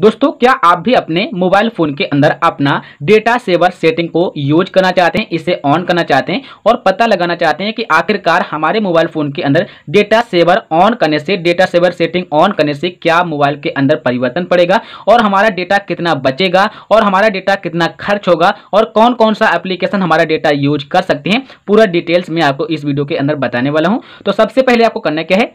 दोस्तों क्या आप भी अपने मोबाइल फोन के अंदर अपना डेटा सेवर सेटिंग को यूज करना चाहते हैं इसे ऑन करना चाहते हैं और पता लगाना चाहते हैं कि आखिरकार हमारे मोबाइल फोन के अंदर डेटा सेवर ऑन करने से डेटा सेवर सेटिंग ऑन करने से क्या मोबाइल के अंदर परिवर्तन पड़ेगा और हमारा डेटा कितना बचेगा और हमारा डेटा कितना खर्च होगा और कौन कौन सा एप्लीकेशन हमारा डेटा यूज कर सकते हैं पूरा डिटेल्स में आपको इस वीडियो के अंदर बताने वाला हूँ तो सबसे पहले आपको करना क्या है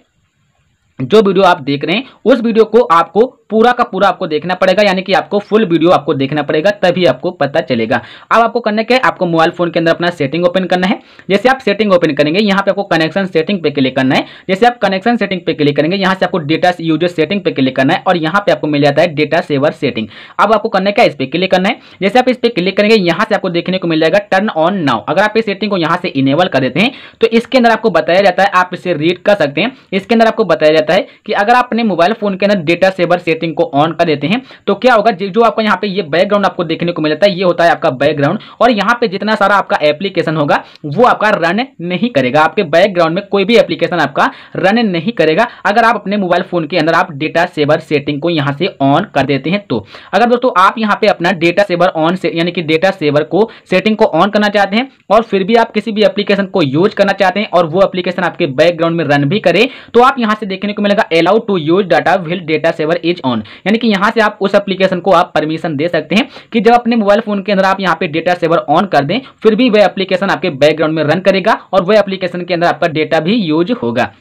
जो वीडियो आप देख रहे हैं उस वीडियो को आपको पूरा का पूरा आपको देखना पड़ेगा यानी कि आपको फुल वीडियो आपको देखना पड़ेगा तभी आपको पता चलेगा अब आपको करने के आपको मोबाइल फोन के अंदर अपना सेटिंग ओपन करना है जैसे आप सेटिंग ओपन करेंगे यहाँ पे आपको कनेक्शन सेटिंग पे क्लिक करना है जैसे आप कनेक्शन सेटिंग पे क्लिक करेंगे यहाँ से आपको डेटा यूजर सेटिंग पे क्लिक करना है और यहाँ पे आपको मिल जाता है डेटा सेवर सेटिंग अब आपको करने का इस पर क्लिक करना है जैसे आप इस पर क्लिक करेंगे यहाँ से आपको देखने को मिल जाएगा टर्न ऑन नाउ अगर आप इस सेटिंग को यहाँ से इनेबल कर देते हैं तो इसके अंदर आपको बताया जाता है आप इसे रीड कर सकते हैं इसके अंदर आपको बताया जाता है कि अगर आपने मोबाइल फोन के अंदर डेटा सेवर सेटिंग सेटिंग को ऑन कर देते हैं तो क्या होगा जो आपको यहाँ पे ये बैकग्राउंड आपको देखने को मिलता है ये होता है आपका बैकग्राउंड और यहाँ पे जितना सारा आपका एप्लीकेशन होगा वो आपका रन नहीं करेगा आपके बैकग्राउंड में कोई भी एप्लीकेशन आपका रन नहीं करेगा अगर आप अपने मोबाइल फोन के अंदर आप डेटा सेवर सेटिंग को यहाँ से ऑन कर देते हैं तो अगर दोस्तों आप यहाँ पे अपना डेटा सेवर ऑन से यानी कि डेटा सेवर को सेटिंग को ऑन करना चाहते हैं और फिर भी आप किसी भी एप्लीकेशन को यूज करना चाहते हैं और वो एप्लीकेशन आपके बैकग्राउंड में रन भी करे तो आप यहाँ से देखने को मिलेगा allow to use data while data saver is on on यानी कि यहाँ से आप उस एप्लीकेशन को आप परमिशन दे सकते हैं कि जब अपने मोबाइल फोन के अंदर आप यहाँ पे डेटा सेवर ऑन कर दें फिर भी वह एप्लीकेशन आपके बैकग्राउंड में रन करेगा और वह एप्लीकेशन के अंदर आपका डेटा भी यूज होगा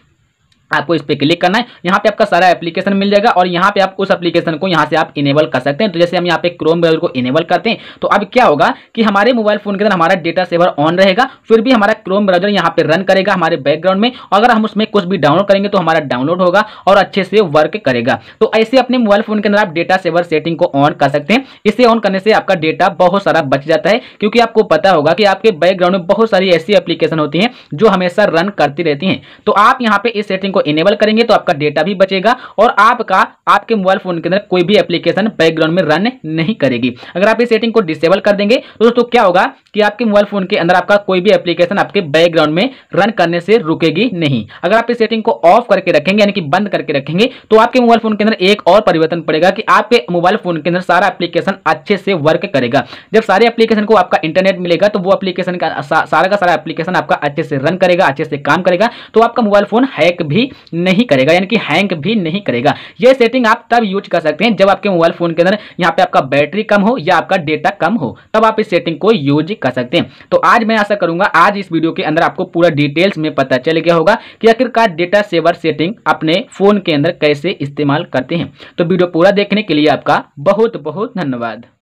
आपको इस पर क्लिक करना है यहाँ पे आपका सारा एप्लीकेशन मिल जाएगा और यहाँ पे आप उस एप्लीकेशन को यहाँ से आप इनेबल कर सकते हैं तो जैसे हम यहाँ पे क्रोम ब्राउजर को इनेबल करते हैं तो अब क्या होगा कि हमारे मोबाइल फोन के अंदर हमारा डेटा सेवर ऑन रहेगा फिर भी हमारा क्रोम ब्राउजर यहाँ पे रन करेगा हमारे बैकग्राउंड में अगर हम उसमें कुछ भी डाउनलोड करेंगे तो हमारा डाउनलोड होगा और अच्छे से वर्क करेगा तो ऐसे अपने मोबाइल फोन के अंदर आप डेटा सेवर सेटिंग को ऑन कर सकते हैं इसे ऑन करने से आपका डेटा बहुत सारा बच जाता है क्योंकि आपको पता होगा कि आपके बैकग्राउंड में बहुत सारी ऐसी एप्लीकेशन होती है जो हमेशा रन करती रहती है तो आप यहाँ पे इस सेटिंग को को इनेबल करेंगे तो आपका डेटा भी बचेगा और आपका आपके मोबाइल फोन के अंदर कोई भी एप्लीकेशन बैकग्राउंड में रन नहीं करेगी अगर आप इस सेटिंग को डिसेबल कर देंगे तो दोस्तों क्या होगा कि आपके मोबाइल फोन के अंदर आपका कोई भी एप्लीकेशन आपके बैकग्राउंड में रन करने से रुकेगी नहीं अगर आप इस सेटिंग को ऑफ करके रखेंगे यानी कि बंद करके रखेंगे तो आपके मोबाइल फोन के अंदर एक और परिवर्तन पड़ेगा कि आपके मोबाइल फोन के अंदर सारा एप्लीकेशन अच्छे से वर्क करेगा जब सारे एप्लीकेशन को आपका इंटरनेट मिलेगा तो वो एप्लीकेशन का सारा का सारा एप्लीकेशन आपका अच्छे से रन करेगा अच्छे से काम करेगा तो आपका मोबाइल फोन हैक भी नहीं करेगा यानी कि हैंग भी नहीं करेगा ये सेटिंग आप तब यूज कर सकते हैं जब आपके मोबाइल फोन के अंदर यहाँ पे आपका बैटरी कम हो या आपका डेटा कम हो तब आप इस सेटिंग को यूज कर सकते हैं तो आज मैं ऐसा करूंगा आज इस वीडियो के अंदर आपको पूरा डिटेल्स में पता चल गया होगा कि आखिरकार डेटा सेवर सेटिंग अपने फोन के अंदर कैसे इस्तेमाल करते हैं तो वीडियो पूरा देखने के लिए आपका बहुत बहुत धन्यवाद